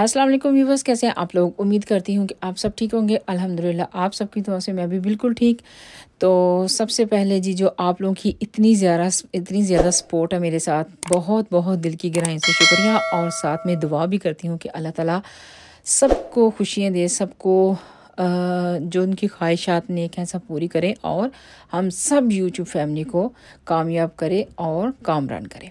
अस्सलाम वालेकुम व्यूवर्स कैसे हैं आप लोग उम्मीद करती हूँ कि आप सब ठीक होंगे अल्हम्दुलिल्लाह आप सबकी दुआ से मैं भी बिल्कुल ठीक तो सबसे पहले जी जो आप लोगों की इतनी ज़्यादा इतनी ज़्यादा सपोर्ट है मेरे साथ बहुत बहुत दिल की गहराई से शुक्रिया और साथ में दुआ भी करती हूँ कि अल्लाह ताला सबको खुशियाँ दे सबको जो उनकी ख्वाहिशात नेक हैं सब पूरी करें और हम सब यूट्यूब फैमिली को कामयाब करें और कामरान करें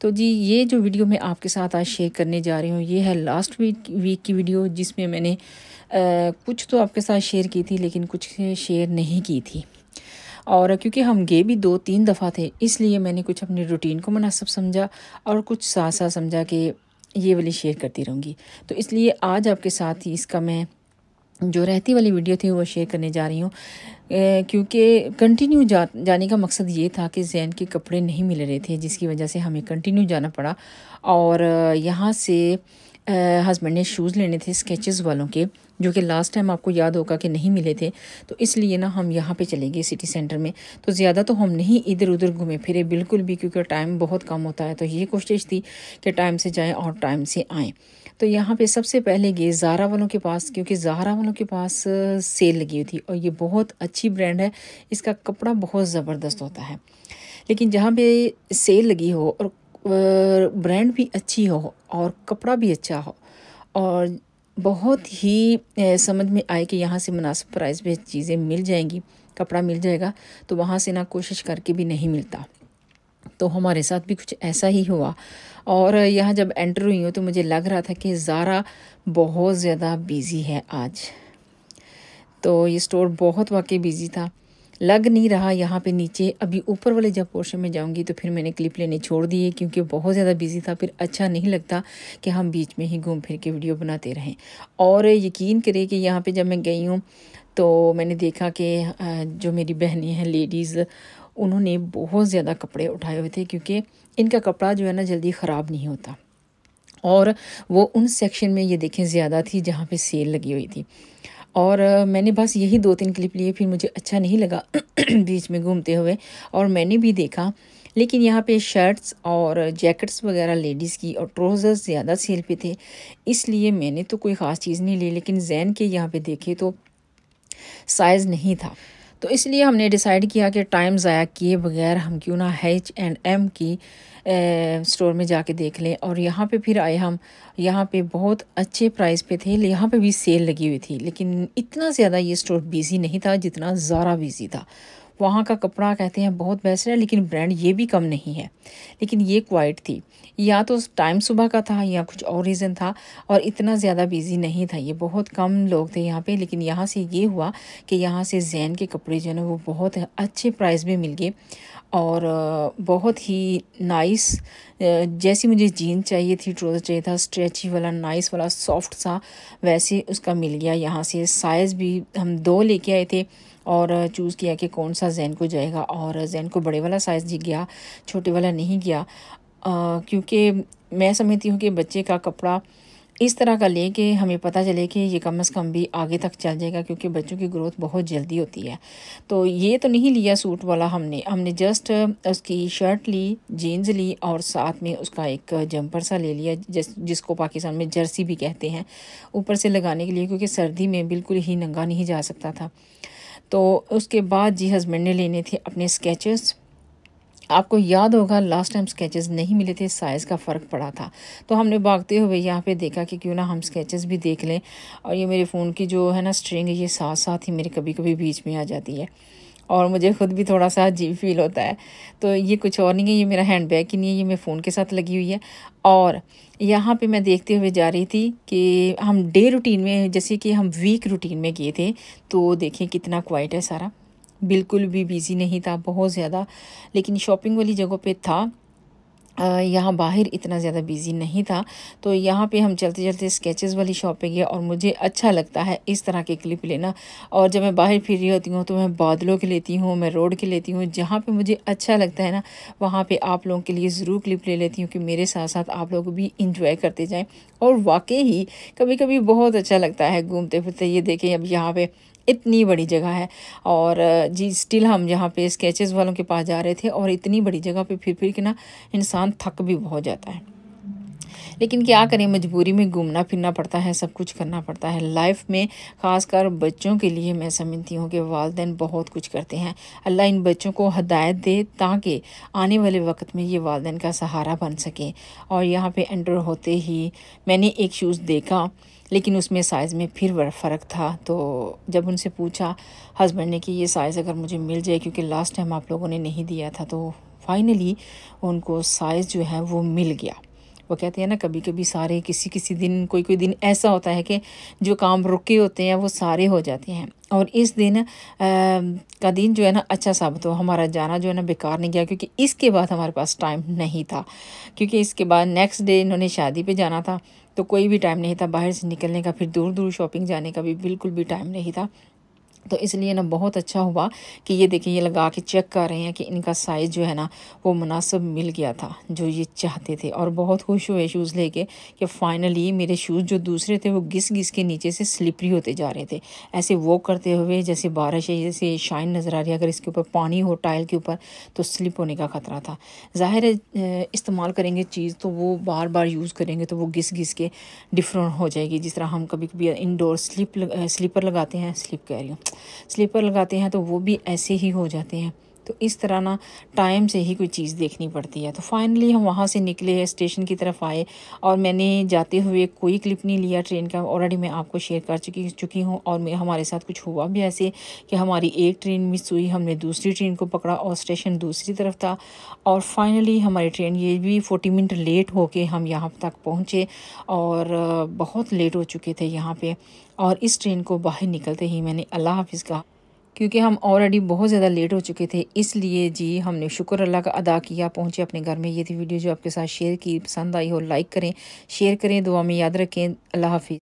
तो जी ये जो वीडियो मैं आपके साथ आज शेयर करने जा रही हूँ ये है लास्ट वीक वीक की वीडियो जिसमें मैंने आ, कुछ तो आपके साथ शेयर की थी लेकिन कुछ शेयर नहीं की थी और क्योंकि हम गए भी दो तीन दफ़ा थे इसलिए मैंने कुछ अपनी रूटीन को मुनासब समझा और कुछ साथ साथ समझा कि ये वाली शेयर करती रहूँगी तो इसलिए आज आपके साथ ही इसका मैं जो रहती वाली वीडियो थी वो शेयर करने जा रही हूँ क्योंकि कंटिन्यू जा जाने का मकसद ये था कि जैन के कपड़े नहीं मिल रहे थे जिसकी वजह से हमें कंटिन्यू जाना पड़ा और यहाँ से हस्बैंड ने शूज़ लेने थे स्केचेस वालों के जो कि लास्ट टाइम आपको याद होगा कि नहीं मिले थे तो इसलिए ना हम यहाँ पे चले गए सिटी सेंटर में तो ज़्यादा तो हम नहीं इधर उधर घूमे फिरे बिल्कुल भी क्योंकि टाइम बहुत कम होता है तो ये कोशिश थी कि टाइम से जाएँ और टाइम से आएँ तो यहाँ पे सबसे पहले गए ज़ारा वालों के पास क्योंकि ज़ारा वालों के पास सेल लगी हुई थी और ये बहुत अच्छी ब्रांड है इसका कपड़ा बहुत ज़बरदस्त होता है लेकिन जहाँ पे सेल लगी हो और ब्रांड भी अच्छी हो और कपड़ा भी अच्छा हो और बहुत ही समझ में आए कि यहाँ से मुनासिब प्राइस पे चीज़ें मिल जाएंगी कपड़ा मिल जाएगा तो वहाँ से ना कोशिश करके भी नहीं मिलता तो हमारे साथ भी कुछ ऐसा ही हुआ और यहाँ जब एंटर हुई हूँ तो मुझे लग रहा था कि ज़ारा बहुत ज़्यादा बिज़ी है आज तो ये स्टोर बहुत वाकई बिज़ी था लग नहीं रहा यहाँ पे नीचे अभी ऊपर वाले जब पोर्शन में जाऊँगी तो फिर मैंने क्लिप लेने छोड़ दिए क्योंकि बहुत ज़्यादा बिजी था फिर अच्छा नहीं लगता कि हम बीच में ही घूम फिर के वीडियो बनाते रहें और यकीन करें कि यहाँ पर जब मैं गई हूँ तो मैंने देखा कि जो मेरी बहनें हैं लेडीज़ उन्होंने बहुत ज़्यादा कपड़े उठाए हुए थे क्योंकि इनका कपड़ा जो है ना जल्दी ख़राब नहीं होता और वो उन सेक्शन में ये देखें ज़्यादा थी जहाँ पे सेल लगी हुई थी और मैंने बस यही दो तीन क्लिप लिए फिर मुझे अच्छा नहीं लगा बीच में घूमते हुए और मैंने भी देखा लेकिन यहाँ पे शर्ट्स और जैकेट्स वगैरह लेडीज़ की और ट्रोज़र्स ज़्यादा सेल पे थे इसलिए मैंने तो कोई ख़ास चीज़ नहीं ली लेकिन जैन के यहाँ पे देखे तो साइज़ नहीं था तो इसलिए हमने डिसाइड किया कि टाइम ज़ाया किए बगैर हम क्यों ना हैच एंड एम की स्टोर में जाके देख लें और यहाँ पे फिर आए हम यहाँ पे बहुत अच्छे प्राइस पे थे यहाँ पे भी सेल लगी हुई थी लेकिन इतना ज़्यादा ये स्टोर बिज़ी नहीं था जितना ज़ारा बिज़ी था वहाँ का कपड़ा कहते हैं बहुत बेस्ट है लेकिन ब्रांड ये भी कम नहीं है लेकिन ये क्वाइट थी या तो टाइम सुबह का था या कुछ और रीज़न था और इतना ज़्यादा बिजी नहीं था ये बहुत कम लोग थे यहाँ पे लेकिन यहाँ से ये हुआ कि यहाँ से जैन के कपड़े जो है वो बहुत अच्छे प्राइस में मिल गए और बहुत ही नाइस जैसी मुझे जीन चाहिए थी ट्रोज़र चाहिए था स्ट्रेची वाला नाइस वाला सॉफ्ट सा वैसे उसका मिल गया यहाँ से साइज़ भी हम दो लेके आए थे और चूज़ किया कि कौन सा जैन को जाएगा और जैन को बड़े वाला साइज़ जी गया छोटे वाला नहीं गया क्योंकि मैं समझती हूँ कि बच्चे का कपड़ा इस तरह का ले कि हमें पता चले कि ये कम से कम भी आगे तक चल जाएगा क्योंकि बच्चों की ग्रोथ बहुत जल्दी होती है तो ये तो नहीं लिया सूट वाला हमने हमने जस्ट उसकी शर्ट ली जीन्स ली और साथ में उसका एक जंपर सा ले लिया जिस जिसको पाकिस्तान में जर्सी भी कहते हैं ऊपर से लगाने के लिए क्योंकि सर्दी में बिल्कुल ही नंगा नहीं जा सकता था तो उसके बाद जी हस्बैंड ने लेने थे अपने स्केचेस आपको याद होगा लास्ट टाइम स्केचेस नहीं मिले थे साइज़ का फ़र्क पड़ा था तो हमने भागते हुए यहाँ पे देखा कि क्यों ना हम स्केचेस भी देख लें और ये मेरे फ़ोन की जो है ना स्ट्रिंग ये साथ साथ ही मेरे कभी कभी बीच में आ जाती है और मुझे ख़ुद भी थोड़ा सा अजीब फील होता है तो ये कुछ और नहीं है ये मेरा हैंड बैग ही नहीं है ये मेरे फ़ोन के साथ लगी हुई है और यहाँ पे मैं देखते हुए जा रही थी कि हम डे रूटीन में जैसे कि हम वीक रूटीन में गए थे तो देखें कितना क्वाइट है सारा बिल्कुल भी बिज़ी नहीं था बहुत ज़्यादा लेकिन शॉपिंग वाली जगह पर था यहाँ बाहर इतना ज़्यादा बिज़ी नहीं था तो यहाँ पे हम चलते चलते स्केचेस वाली शॉप पे गए और मुझे अच्छा लगता है इस तरह के क्लिप लेना और जब मैं बाहर फिर रही होती हूँ तो मैं बादलों के लेती हूँ मैं रोड के लेती हूँ जहाँ पे मुझे अच्छा लगता है ना वहाँ पे आप लोगों के लिए ज़रूर क्लिप ले लेती हूँ कि मेरे साथ साथ आप लोग भी इंजॉय करते जाएँ और वाकई ही कभी कभी बहुत अच्छा लगता है घूमते फिरते ये देखें अब यहाँ पर इतनी बड़ी जगह है और जी स्टिल हम जहाँ पे स्केचेस वालों के पास जा रहे थे और इतनी बड़ी जगह पे फिर फिर के ना इंसान थक भी बहुत जाता है लेकिन क्या करें मजबूरी में घूमना फिरना पड़ता है सब कुछ करना पड़ता है लाइफ में ख़ासकर बच्चों के लिए मैं समझती हूँ कि वालदे बहुत कुछ करते हैं अल्लाह इन बच्चों को हदायत दे ताकि आने वाले वक्त में ये वालदे का सहारा बन सके और यहाँ पर एंटर होते ही मैंने एक शूज़ देखा लेकिन उसमें साइज़ में फिर फ़र्क था तो जब उनसे पूछा हस्बैंड ने कि ये साइज़ अगर मुझे मिल जाए क्योंकि लास्ट टाइम आप लोगों ने नहीं दिया था तो फाइनली उनको साइज़ जो है वो मिल गया वो कहते हैं ना कभी कभी सारे किसी किसी दिन कोई कोई दिन ऐसा होता है कि जो काम रुके होते हैं वो सारे हो जाते हैं और इस दिन आ, का दिन जो है ना अच्छा साबित हो हमारा जाना जो है ना बेकार नहीं गया क्योंकि इसके बाद हमारे पास टाइम नहीं था क्योंकि इसके बाद नेक्स्ट डे इन्होंने शादी पे जाना था तो कोई भी टाइम नहीं था बाहर से निकलने का फिर दूर दूर शॉपिंग जाने का भी बिल्कुल भी टाइम नहीं था तो इसलिए ना बहुत अच्छा हुआ कि ये देखिए ये लगा के चेक कर रहे हैं कि इनका साइज़ जो है ना वो मुनासिब मिल गया था जो ये चाहते थे और बहुत खुश हुए शूज़ लेके कि फ़ाइनली मेरे शूज़ जो दूसरे थे वो घिस घिस के नीचे से स्लिपरी होते जा रहे थे ऐसे वॉक करते हुए जैसे बारिश है जैसे शाइन नज़र आ रही है अगर इसके ऊपर पानी हो टाइल के ऊपर तो स्लिप होने का ख़तरा था ज़ाहिर है इस्तेमाल करेंगे चीज़ तो वो बार बार यूज़ करेंगे तो वो घिस घिस के डिफरेंट हो जाएगी जिस तरह हम कभी कभी इनडोर स्लिप स्लीपर लगाते हैं स्लिप कह रही हूँ स्लीपर लगाते हैं तो वो भी ऐसे ही हो जाते हैं तो इस तरह ना टाइम से ही कोई चीज़ देखनी पड़ती है तो फाइनली हम वहाँ से निकले स्टेशन की तरफ आए और मैंने जाते हुए कोई क्लिप नहीं लिया ट्रेन का ऑलरेडी मैं आपको शेयर कर चुकी चुकी हूँ और मैं हमारे साथ कुछ हुआ भी ऐसे कि हमारी एक ट्रेन मिस हुई हमने दूसरी ट्रेन को पकड़ा और स्टेशन दूसरी तरफ था और फाइनली हमारी ट्रेन ये भी फोर्टी मिनट लेट होके हम यहाँ तक पहुँचे और बहुत लेट हो चुके थे यहाँ पे और इस ट्रेन को बाहर निकलते ही मैंने अल्लाह हाफिज़ कहा क्योंकि हम ऑलरेडी बहुत ज़्यादा लेट हो चुके थे इसलिए जी हमने शुक्र अल्लाह का अदा किया पहुँचे अपने घर में ये थी वीडियो जो आपके साथ शेयर की पसंद आई हो लाइक करें शेयर करें दुआ में याद रखें अल्लाह हाफिज़